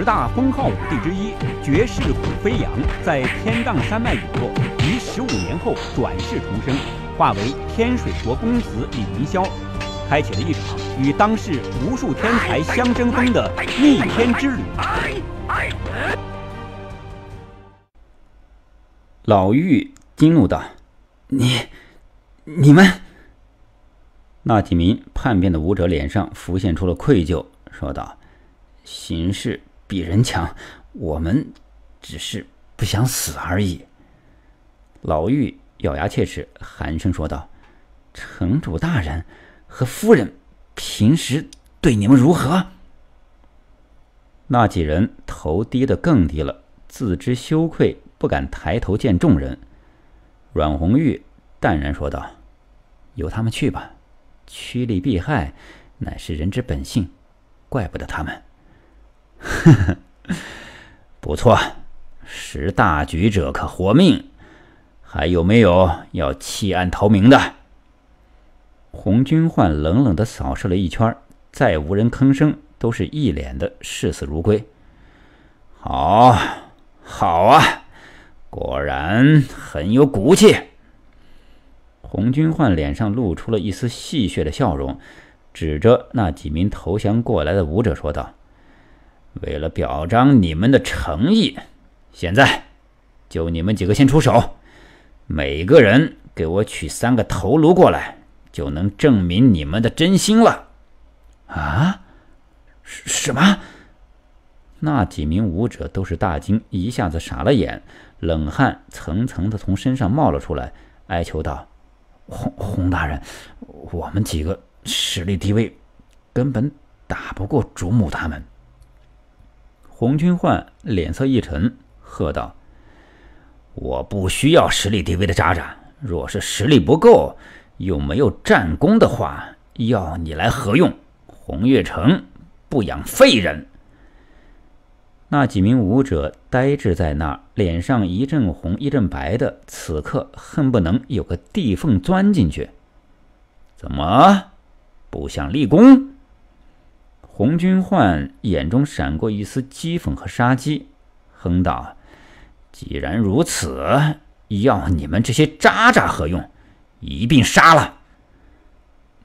十大封号武帝之一，绝世虎飞扬，在天荡山脉陨落，于十五年后转世重生，化为天水国公子李云霄，开启了一场与当世无数天才相争锋的逆天之旅。老妪惊怒道：“你，你们！”那几名叛变的武者脸上浮现出了愧疚，说道：“行事。”比人强，我们只是不想死而已。”老妪咬牙切齿，寒声说道：“城主大人和夫人平时对你们如何？”那几人头低的更低了，自知羞愧，不敢抬头见众人。阮红玉淡然说道：“由他们去吧，趋利避害乃是人之本性，怪不得他们。” 不错，识大局者可活命。还有没有要弃暗投明的？洪军焕冷冷的扫视了一圈，再无人吭声，都是一脸的视死如归。好，好啊，果然很有骨气。洪军焕脸上露出了一丝戏谑的笑容，指着那几名投降过来的武者说道。为了表彰你们的诚意，现在就你们几个先出手，每个人给我取三个头颅过来，就能证明你们的真心了。啊？什么？那几名武者都是大惊，一下子傻了眼，冷汗层层的从身上冒了出来，哀求道：“洪洪大人，我们几个实力低微，根本打不过主母他们。”洪军焕脸色一沉，喝道：“我不需要实力低微的渣渣。若是实力不够，又没有战功的话，要你来何用？红月城不养废人。”那几名武者呆滞在那儿，脸上一阵红一阵白的，此刻恨不能有个地缝钻进去。怎么，不想立功？洪军焕眼中闪过一丝讥讽和杀机，哼道：“既然如此，要你们这些渣渣何用？一并杀了！”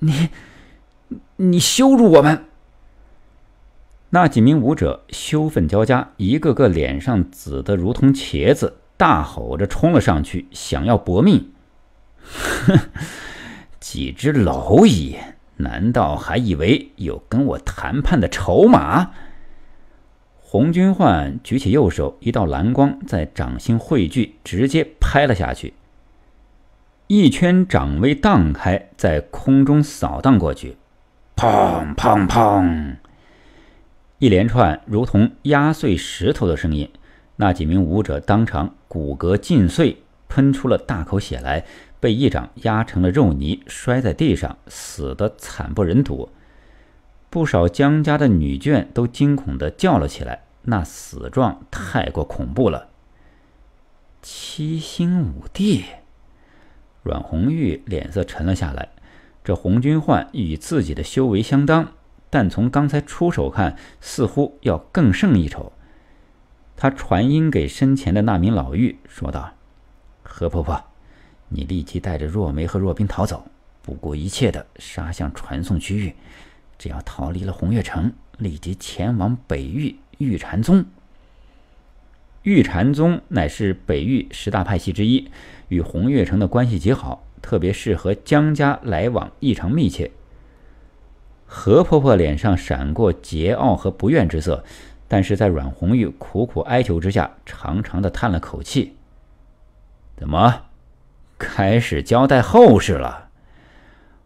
你，你羞辱我们！那几名武者羞愤交加，一个个脸上紫得如同茄子，大吼着冲了上去，想要搏命。哼，几只蝼蚁！难道还以为有跟我谈判的筹码？洪军焕举起右手，一道蓝光在掌心汇聚，直接拍了下去。一圈掌威荡开，在空中扫荡过去，砰砰砰！一连串如同压碎石头的声音，那几名武者当场骨骼尽碎，喷出了大口血来。被一掌压成了肉泥，摔在地上，死的惨不忍睹。不少江家的女眷都惊恐的叫了起来，那死状太过恐怖了。七星五帝，阮红玉脸色沉了下来。这洪军焕与自己的修为相当，但从刚才出手看，似乎要更胜一筹。他传音给身前的那名老妪说道：“何婆婆。”你立即带着若梅和若冰逃走，不顾一切的杀向传送区域。只要逃离了红月城，立即前往北域玉禅宗。玉禅宗乃是北域十大派系之一，与红月城的关系极好，特别是和江家来往异常密切。何婆婆脸上闪过桀骜和不悦之色，但是在阮红玉苦苦哀求之下，长长的叹了口气。怎么？开始交代后事了。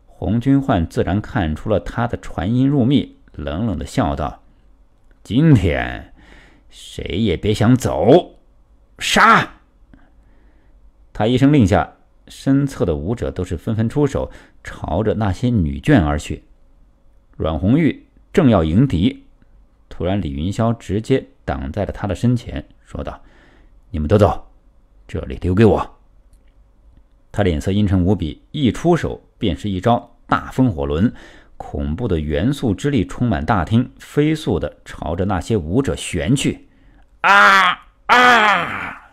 洪军焕自然看出了他的传音入密，冷冷的笑道：“今天，谁也别想走！杀！”他一声令下，身侧的武者都是纷纷出手，朝着那些女眷而去。阮红玉正要迎敌，突然李云霄直接挡在了他的身前，说道：“你们都走，这里留给我。”他脸色阴沉无比，一出手便是一招大风火轮，恐怖的元素之力充满大厅，飞速的朝着那些舞者旋去。啊啊！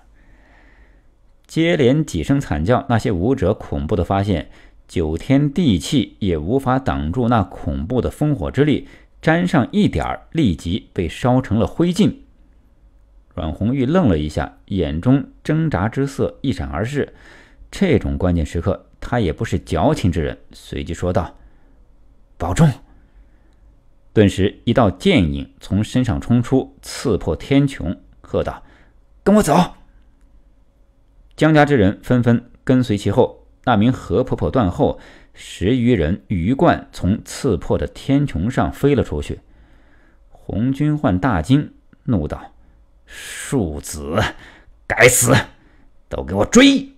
接连几声惨叫，那些舞者恐怖的发现，九天地气也无法挡住那恐怖的风火之力，沾上一点儿，立即被烧成了灰烬。阮红玉愣了一下，眼中挣扎之色一闪而逝。这种关键时刻，他也不是矫情之人，随即说道：“保重。”顿时，一道剑影从身上冲出，刺破天穹，喝道：“跟我走！”江家之人纷纷跟随其后，那名何婆婆断后，十余人鱼贯从刺破的天穹上飞了出去。洪军焕大惊，怒道：“庶子，该死！都给我追！”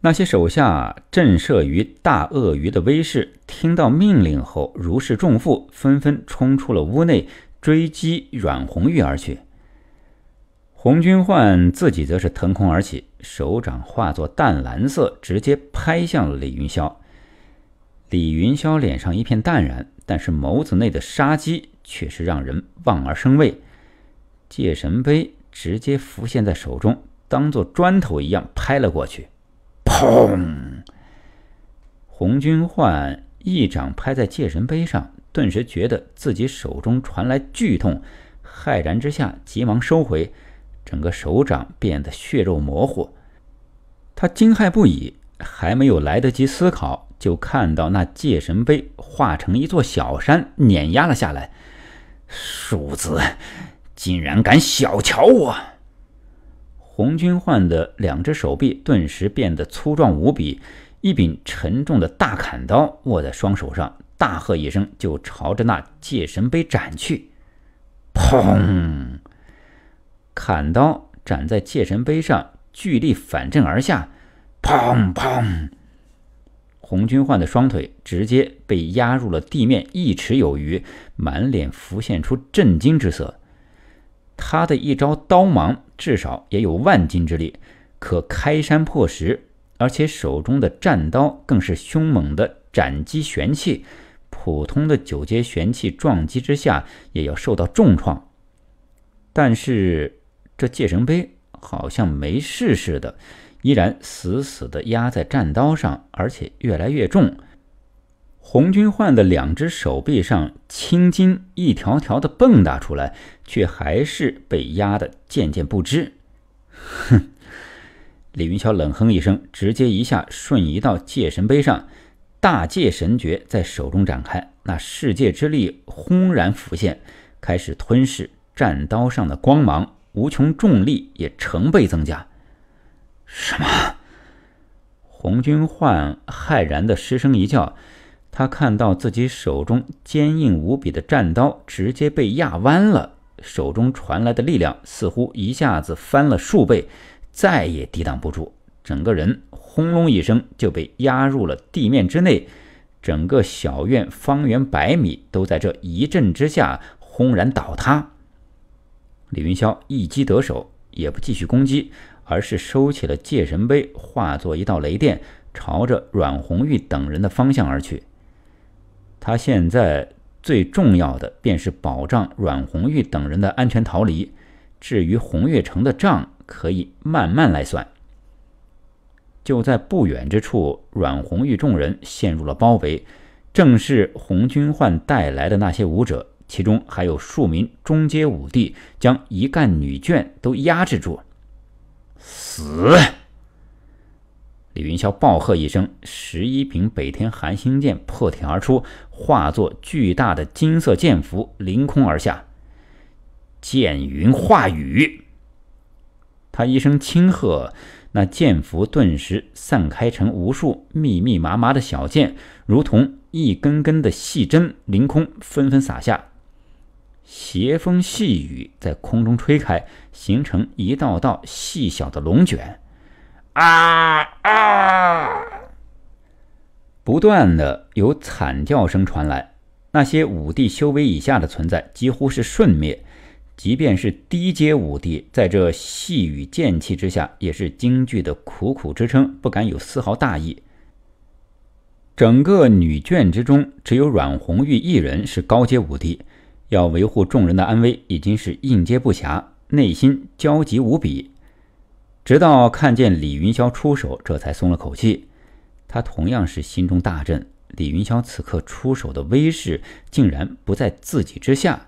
那些手下震慑于大鳄鱼的威势，听到命令后如释重负，纷纷冲出了屋内追击阮红玉而去。洪军焕自己则是腾空而起，手掌化作淡蓝色，直接拍向了李云霄。李云霄脸上一片淡然，但是眸子内的杀机却是让人望而生畏。界神碑直接浮现在手中，当做砖头一样拍了过去。砰！洪军焕一掌拍在界神碑上，顿时觉得自己手中传来剧痛，骇然之下急忙收回，整个手掌变得血肉模糊。他惊骇不已，还没有来得及思考，就看到那界神碑化成一座小山碾压了下来。鼠子，竟然敢小瞧我！洪军焕的两只手臂顿时变得粗壮无比，一柄沉重的大砍刀握在双手上，大喝一声，就朝着那界神碑斩去。砰！砍刀斩在界神碑上，巨力反震而下。砰砰！洪军焕的双腿直接被压入了地面一尺有余，满脸浮现出震惊之色。他的一招刀芒。至少也有万斤之力，可开山破石，而且手中的战刀更是凶猛的斩击玄器，普通的九阶玄器撞击之下也要受到重创。但是这界神碑好像没事似的，依然死死地压在战刀上，而且越来越重。洪军焕的两只手臂上青筋一条条的蹦跶出来，却还是被压得渐渐不支。哼！李云霄冷哼一声，直接一下瞬移到界神碑上，大界神诀在手中展开，那世界之力轰然浮现，开始吞噬战刀上的光芒，无穷重力也成倍增加。什么？洪军焕骇然的失声一叫。他看到自己手中坚硬无比的战刀直接被压弯了，手中传来的力量似乎一下子翻了数倍，再也抵挡不住，整个人轰隆一声就被压入了地面之内。整个小院方圆百米都在这一震之下轰然倒塌。李云霄一击得手，也不继续攻击，而是收起了界神杯，化作一道雷电，朝着阮红玉等人的方向而去。他现在最重要的便是保障阮红玉等人的安全逃离，至于红月城的账，可以慢慢来算。就在不远之处，阮红玉众人陷入了包围，正是洪军焕带来的那些武者，其中还有数名中阶武帝，将一干女眷都压制住。死！李云霄暴喝一声，十一柄北天寒星剑破天而出，化作巨大的金色剑符，凌空而下，剑云化雨。他一声轻喝，那剑符顿时散开成无数密密麻麻的小剑，如同一根根的细针，凌空纷纷洒下，斜风细雨在空中吹开，形成一道道细小的龙卷。啊啊！不断的有惨叫声传来，那些武帝修为以下的存在几乎是瞬灭。即便是低阶武帝，在这细雨剑气之下，也是惊惧的苦苦支撑，不敢有丝毫大意。整个女眷之中，只有阮红玉一人是高阶武帝，要维护众人的安危，已经是应接不暇，内心焦急无比。直到看见李云霄出手，这才松了口气。他同样是心中大震，李云霄此刻出手的威势竟然不在自己之下。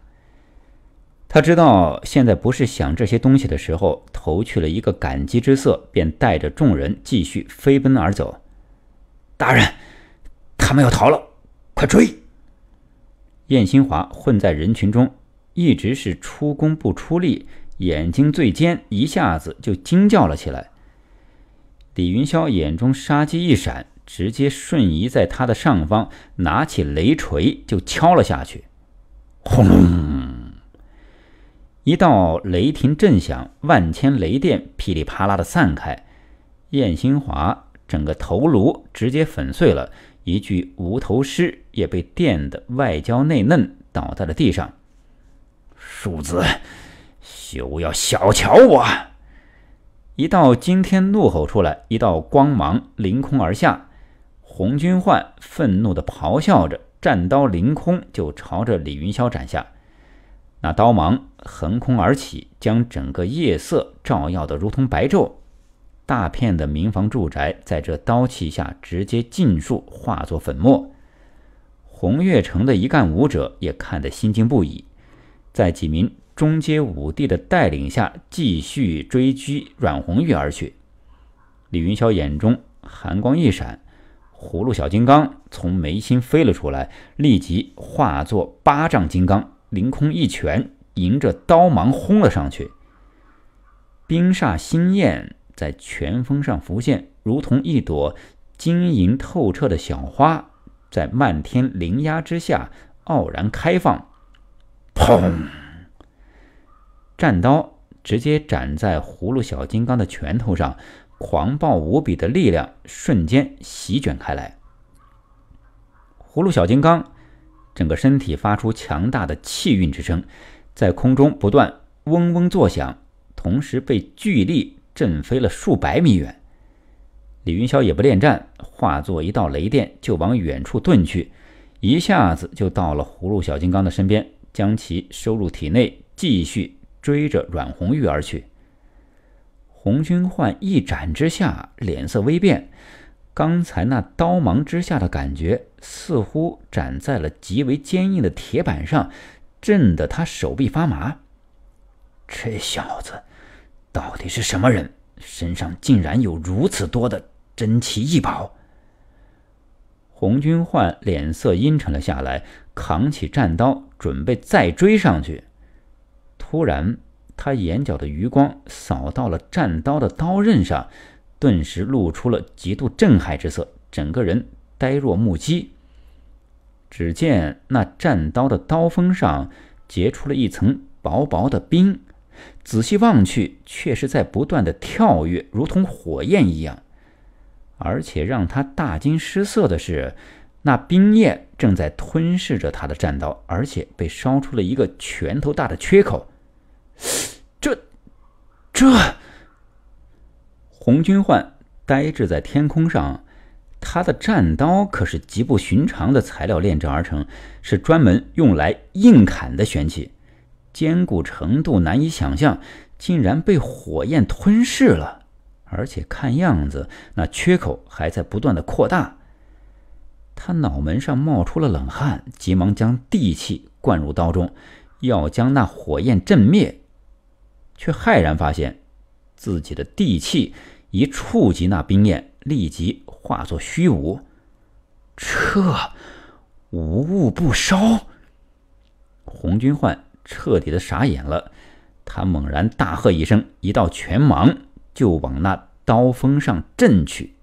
他知道现在不是想这些东西的时候，投去了一个感激之色，便带着众人继续飞奔而走。大人，他们要逃了，快追！燕新华混在人群中，一直是出工不出力。眼睛最尖，一下子就惊叫了起来。李云霄眼中杀机一闪，直接瞬移在他的上方，拿起雷锤就敲了下去。轰！一道雷霆震响，万千雷电噼里啪啦的散开。燕新华整个头颅直接粉碎了，一具无头尸也被电得外焦内嫩，倒在了地上。数字。就要小瞧我！一道惊天怒吼出来，一道光芒凌空而下。洪军焕愤怒的咆哮着，战刀凌空就朝着李云霄斩下。那刀芒横空而起，将整个夜色照耀的如同白昼。大片的民房住宅在这刀气下直接尽数化作粉末。红月城的一干武者也看得心惊不已，在几名。中阶武帝的带领下，继续追击阮红玉而去。李云霄眼中寒光一闪，葫芦小金刚从眉心飞了出来，立即化作八丈金刚，凌空一拳迎着刀芒轰了上去。冰煞星焰在拳锋上浮现，如同一朵晶莹透彻的小花，在漫天灵压之下傲然开放。砰！战刀直接斩在葫芦小金刚的拳头上，狂暴无比的力量瞬间席卷开来。葫芦小金刚整个身体发出强大的气运之声，在空中不断嗡嗡作响，同时被巨力震飞了数百米远。李云霄也不恋战，化作一道雷电就往远处遁去，一下子就到了葫芦小金刚的身边，将其收入体内，继续。追着阮红玉而去。洪军焕一斩之下，脸色微变，刚才那刀芒之下的感觉，似乎斩在了极为坚硬的铁板上，震得他手臂发麻。这小子到底是什么人？身上竟然有如此多的珍奇异宝！洪军焕脸色阴沉了下来，扛起战刀，准备再追上去。突然，他眼角的余光扫到了战刀的刀刃上，顿时露出了极度震撼之色，整个人呆若木鸡。只见那战刀的刀锋上结出了一层薄薄的冰，仔细望去，却是在不断的跳跃，如同火焰一样。而且让他大惊失色的是，那冰焰。正在吞噬着他的战刀，而且被烧出了一个拳头大的缺口。这、这……洪军焕呆滞在天空上，他的战刀可是极不寻常的材料炼制而成，是专门用来硬砍的玄器，坚固程度难以想象，竟然被火焰吞噬了，而且看样子那缺口还在不断的扩大。他脑门上冒出了冷汗，急忙将地气灌入刀中，要将那火焰震灭，却骇然发现自己的地气一触及那冰焰，立即化作虚无。这无物不烧，洪军焕彻底的傻眼了。他猛然大喝一声，一道拳芒就往那刀锋上震去。